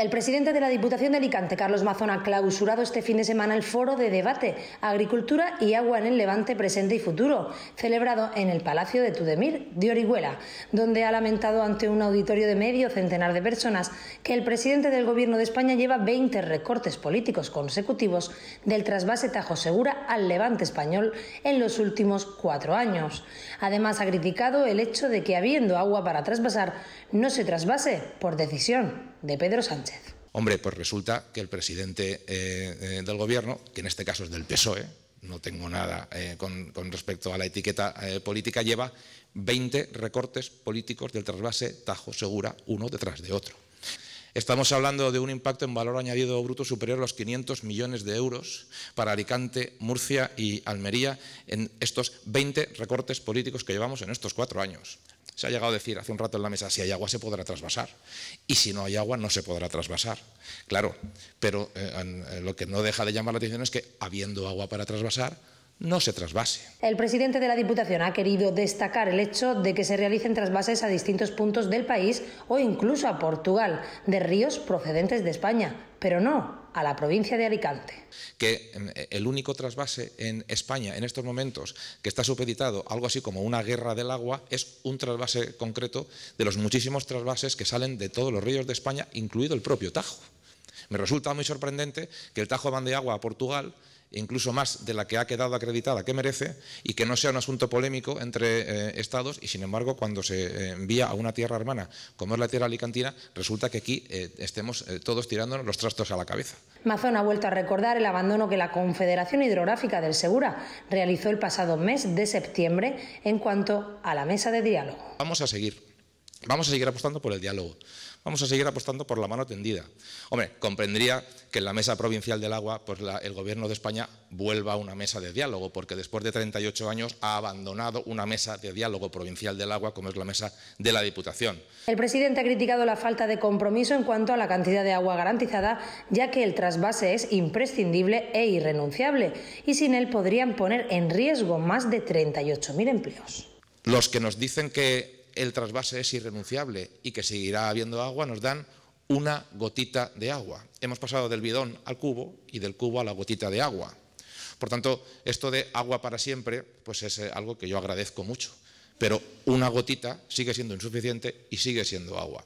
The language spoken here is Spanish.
El presidente de la Diputación de Alicante, Carlos Mazón, ha clausurado este fin de semana el foro de debate Agricultura y Agua en el Levante Presente y Futuro, celebrado en el Palacio de Tudemir de Orihuela, donde ha lamentado ante un auditorio de medio centenar de personas que el presidente del Gobierno de España lleva 20 recortes políticos consecutivos del trasvase Tajo Segura al Levante español en los últimos cuatro años. Además, ha criticado el hecho de que, habiendo agua para trasvasar, no se trasvase por decisión de Pedro Sánchez. Hombre, pues resulta que el presidente eh, eh, del gobierno, que en este caso es del PSOE, no tengo nada eh, con, respecto a la etiqueta política, lleva 20 recortes políticos del trasvase Tajo Segura, uno detrás de otro. Estamos hablando de un impacto en valor añadido bruto superior a los 500 millones de euros para Alicante, Murcia y Almería en estos 20 recortes políticos que llevamos en estos cuatro años. Se ha llegado a decir hace un rato en la mesa, si hay agua se podrá trasvasar y si no hay agua no se podrá trasvasar. Claro, pero eh, eh, lo que no deja de llamar la atención es que habiendo agua para trasvasar, no se trasvase. El presidente de la Diputación ha querido destacar el hecho de que se realicen trasvases a distintos puntos del país o incluso a Portugal, de ríos procedentes de España, pero no a la provincia de Alicante. Que em, el único trasvase en España en estos momentos que está supeditado algo así como una guerra del agua es un trasvase concreto de los muchísimos trasvases que salen de todos los ríos de España, incluido el propio Tajo. Me resulta muy sorprendente que el Tajo van de agua a Portugal incluso más de la que ha quedado acreditada que merece, y que no sea un asunto polémico entre eh, Estados, y sin embargo, cuando se eh, envía a una tierra hermana, como es la tierra alicantina, resulta que aquí eh, estemos todos tirándonos los trastos a la cabeza. Mazón ha vuelto a recordar el abandono que la Confederación Hidrográfica del Segura realizó el pasado mes de septiembre en cuanto a la mesa de diálogo. Vamos a seguir, vamos a seguir apostando por el diálogo vamos a seguir apostando por la mano tendida. Hombre, comprendría que en la mesa provincial del agua pues el gobierno de España vuelva a una mesa de diálogo, porque después de 38 años ha abandonado una mesa de diálogo provincial del agua, como es la mesa de la Diputación. El presidente ha criticado la falta de compromiso en cuanto a la cantidad de agua garantizada, ya que el trasvase es imprescindible e irrenunciable, y sin él podrían poner en riesgo más de 38.000 empleos. Los que nos dicen que el trasvase es irrenunciable y que seguirá habiendo agua, nos dan una gotita de agua. Hemos pasado del bidón al cubo y del cubo a la gotita de agua. Por tanto, esto de agua para siempre, pues es eh, algo que yo agradezco mucho. Pero una gotita sigue siendo insuficiente y sigue siendo agua.